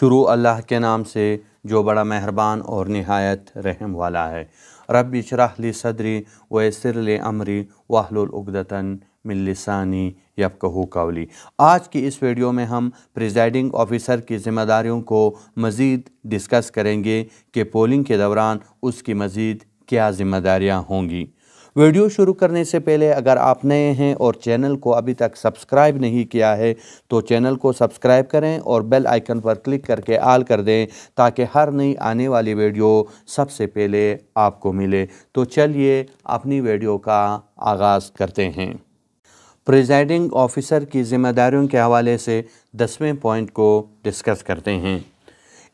शुरू अल्लाह के नाम से जो बड़ा मेहरबान और नहायत रहम वाला है रब इशराहली सदरी व सिरल अमरी वाहलुलगदतन मिलसानी कहू कवली आज की इस वीडियो में हम प्रिजाइडिंग ऑफिसर की ज़िम्मेदारियों को मज़ीद डिस्कस करेंगे कि पोलिंग के दौरान उसकी मज़ीद क्या ज़िम्मेदारियाँ होंगी वीडियो शुरू करने से पहले अगर आप नए हैं और चैनल को अभी तक सब्सक्राइब नहीं किया है तो चैनल को सब्सक्राइब करें और बेल आइकन पर क्लिक करके आल कर दें ताकि हर नई आने वाली वीडियो सबसे पहले आपको मिले तो चलिए अपनी वीडियो का आगाज़ करते हैं प्रिजाइडिंग ऑफिसर की जिम्मेदारियों के हवाले से दसवें पॉइंट को डिस्कस करते हैं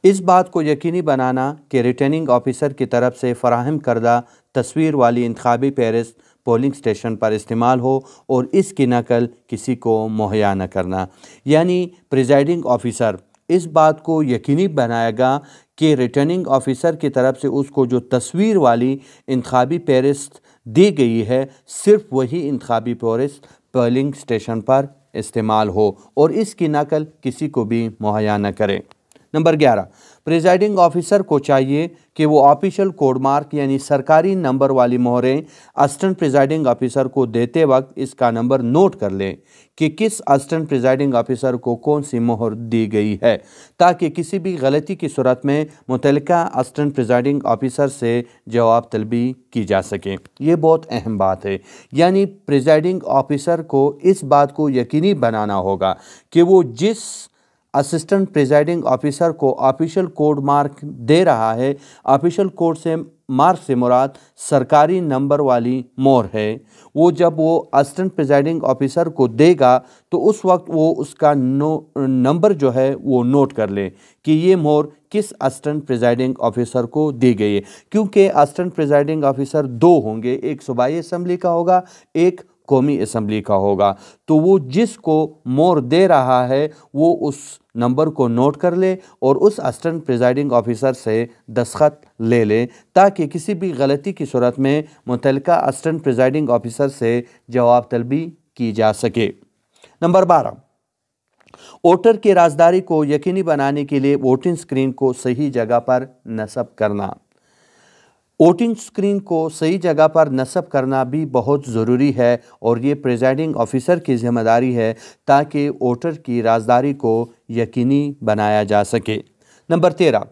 इस बात को यकीनी बनाना कि रिटर्निंग ऑफिसर की तरफ से फराहम करदा तस्वीर वाली इंतबी फहरिस्त पोलिंग स्टेशन पर इस्तेमाल हो और इसकी नकल किसी को मुहैया न करना यानी प्रिजाइडिंग ऑफिसर इस बात को यकीनी बनाएगा कि रिटर्निंग ऑफिसर की तरफ से उसको जो तस्वीर वाली इंतबी फहरिस्त दी गई है सिर्फ वही इंतबी फहरिस्त पोलिंग स्टेशन पर इस्तेमाल हो और इसकी नकल किसी को भी मुहैया न करें नंबर ग्यारह प्रिजाइडिंग ऑफिसर को चाहिए कि वो ऑफिशियल कोड मार्क यानी सरकारी नंबर वाली मोहरें असिस्टेंट प्रिजाइडिंग ऑफिसर को देते वक्त इसका नंबर नोट कर लें कि किस असिस्टेंट प्रिजाइडिंग ऑफिसर को कौन सी मोहर दी गई है ताकि किसी भी गलती की सूरत में मुतलका असिस्टेंट प्रिजाइडिंग ऑफिसर से जवाब तलबी की जा सके ये बहुत अहम बात है यानी प्रिजाइडिंग ऑफिसर को इस बात को यकीनी बनाना होगा कि वो जिस असिस्टेंट प्रिजाइडिंग ऑफिसर को ऑफिशियल कोड मार्क दे रहा है ऑफिशियल कोड से मार्क से मुराद सरकारी नंबर वाली मोर है वो जब वो असिस्टेंट प्रिजाइडिंग ऑफिसर को देगा तो उस वक्त वो उसका नो नंबर जो है वो नोट कर ले कि ये मोर किस असिस्टेंट प्रिजाइडिंग ऑफिसर को दी गई है क्योंकि असिस्टेंट प्रिजाइडिंग ऑफिसर दो होंगे एक सूबाई असम्बली का होगा एक कौमी असम्बली का होगा तो वो जिसको मोर दे रहा है वो उस नंबर को नोट कर ले और उस असटेंट प्रिजाइडिंग ऑफिसर से दस्खत ले ले ताकि किसी भी गलती की सूरत में मुतल असटेंट प्रिजाइडिंग ऑफिसर से जवाब तलबी की जा सके नंबर बारह वोटर की राजदारी को यकीनी बनाने के लिए वोटिंग स्क्रीन को सही जगह पर नस्ब करना वोटिंग स्क्रीन को सही जगह पर नस्ब करना भी बहुत ज़रूरी है और ये प्रिजाइडिंग ऑफिसर की जिम्मेदारी है ताकि वोटर की राजदारी को यकीनी बनाया जा सके नंबर तेरह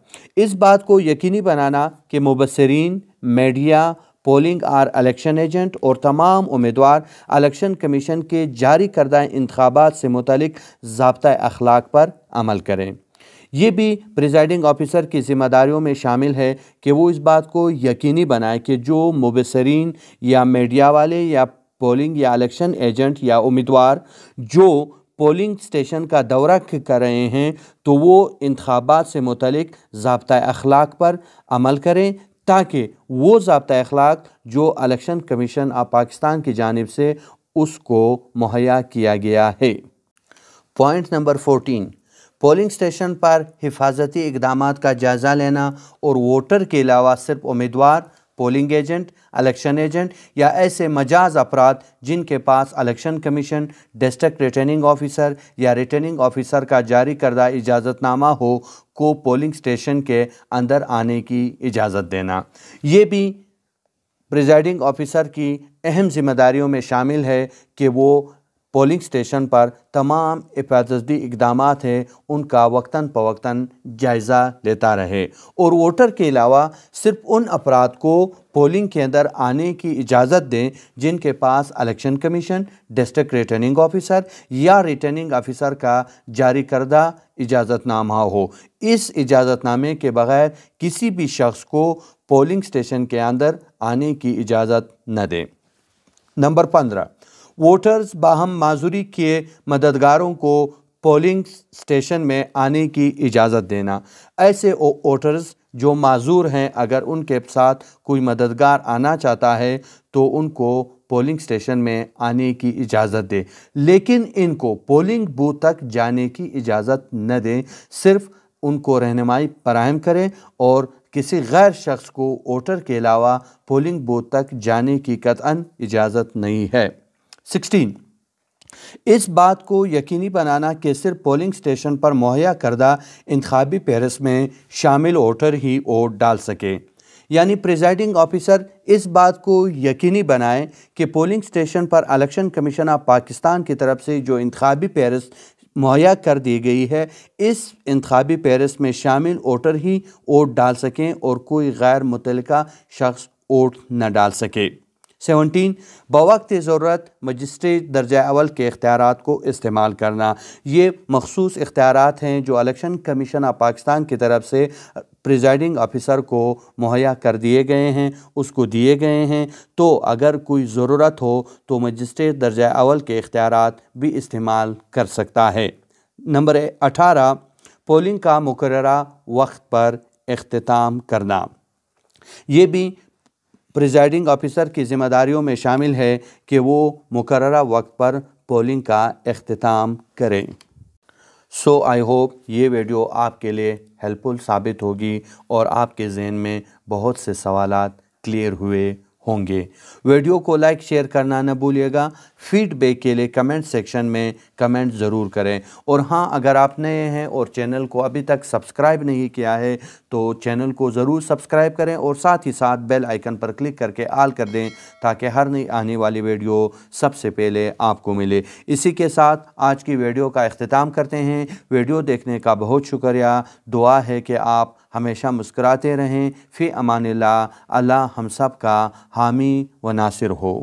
इस बात को यकीनी बनाना कि मुबसरीन media polling or election agent और तमाम उम्मीदवार इलेक्शन कमीशन के जारी करदा इंतबात से मुतल जबता अखलाक पर अमल करें ये भी प्रिजाइडिंग ऑफिसर की जिम्मेदारियों में शामिल है कि वो इस बात को यकीनी बनाए कि जो मुबसरीन या मीडिया वाले या पोलिंग या इलेक्शन एजेंट या उम्मीदवार जो पोलिंग स्टेशन का दौरा कर रहे हैं तो वो इंतबात से मतलब जबता अखलाक पर अमल करें ताकि वो जबता अखलाक जो अलेक्शन कमीशन ऑफ पाकिस्तान की जानब से उसको मुहैया किया गया है point number fourteen polling station पर हिफाजती इकदाम का जायज़ा लेना और वोटर के अलावा सिर्फ उम्मीदवार पोलिंग एजेंट इलेक्शन एजेंट या ऐसे मजाज अफराद जिनके पास election commission district returning officer या रिटर्निंग ऑफिसर का जारी करदा इजाज़तनामा हो को पोलिंग स्टेशन के अंदर आने की इजाज़त देना ये भी प्रिजाइडिंग ऑफिसर की अहम जिम्मेदारियों में शामिल है कि वो पोलिंग स्टेशन पर तमाम हिफाजती इकदाम हैं उनका वक्ता फ़वक्ता जायज़ा लेता रहे और वोटर के अलावा सिर्फ उन अफराद को पोलिंग के अंदर आने की इजाज़त दें जिनके पास election commission district returning officer या रिटर्निंग ऑफिसर का जारी करदा इजाज़तनामा हो इस इजाज़तनामे के बग़ैर किसी भी शख्स को पोलिंग स्टेशन के अंदर आने की इजाज़त न दें नंबर पंद्रह वोटर्स बाहम माजूरी के मददगारों को पोलिंग स्टेशन में आने की इजाज़त देना ऐसे वोटर्स जो माजूर हैं अगर उनके साथ कोई मददगार आना चाहता है तो उनको पोलिंग स्टेशन में आने की इजाज़त दे लेकिन इनको पोलिंग बूथ तक जाने की इजाज़त न दें सिर्फ उनको रहनमाई फराहम करें और किसी गैर शख्स को वोटर के अलावा पोलिंग बूथ तक जाने की कतन इजाज़त नहीं है सिक्सटीन इस बात को यकीनी बनाना कि सिर्फ पोलिंग स्टेशन पर मुहैया करदा इंतबी फहरस में शामिल वोटर ही वोट डाल सके यानी प्रिजाइडिंग ऑफिसर इस बात को यकीनी बनाए कि पोलिंग स्टेशन पर अलेक्शन कमीशन ऑफ पाकिस्तान की तरफ से जो इंतबी फहरस मुहैया कर दी गई है इस इंतबी फहरस में शामिल वोटर ही वोट डाल सकें और कोई गैर मुतलका शख्स वोट न डाल सके सेवनटीन बवक्त ज़रूरत मजिस्ट्रेट दर्ज अवल के अख्तियार को इस्तेमाल करना ये मखसूस इख्तियार हैं जो अलेक्शन कमीशन ऑफ पाकिस्तान की तरफ से प्रिजाइडिंग ऑफिसर को मुहैया कर दिए गए हैं उसको दिए गए हैं तो अगर कोई ज़रूरत हो तो मजिस्ट्रेट दर्ज अवल के अख्तियार भी इस्तेमाल कर सकता है नंबर अठारह पोलिंग का मुकर वक्त पर अख्ताम करना ये भी प्रिजाइडिंग ऑफिसर की जिम्मेदारियों में शामिल है कि वो मुकर वक्त पर पोलिंग का अख्ताम करें सो आई होप ये वीडियो आपके लिए हेल्पफुल साबित होगी और आपके जहन में बहुत से सवाल क्लियर हुए होंगे वीडियो को लाइक शेयर करना ना भूलिएगा फीडबैक के लिए कमेंट सेक्शन में कमेंट ज़रूर करें और हाँ अगर आप नए हैं और चैनल को अभी तक सब्सक्राइब नहीं किया है तो चैनल को ज़रूर सब्सक्राइब करें और साथ ही साथ बेल आइकन पर क्लिक करके आल कर दें ताकि हर नई आने वाली वीडियो सबसे पहले आपको मिले इसी के साथ आज की वीडियो का अख्ताम करते हैं वीडियो देखने का बहुत शुक्रिया दुआ है कि आप हमेशा मुस्कराते रहें फ़ी अमान ला अल्लाह हम सब का हामी व नासिर हो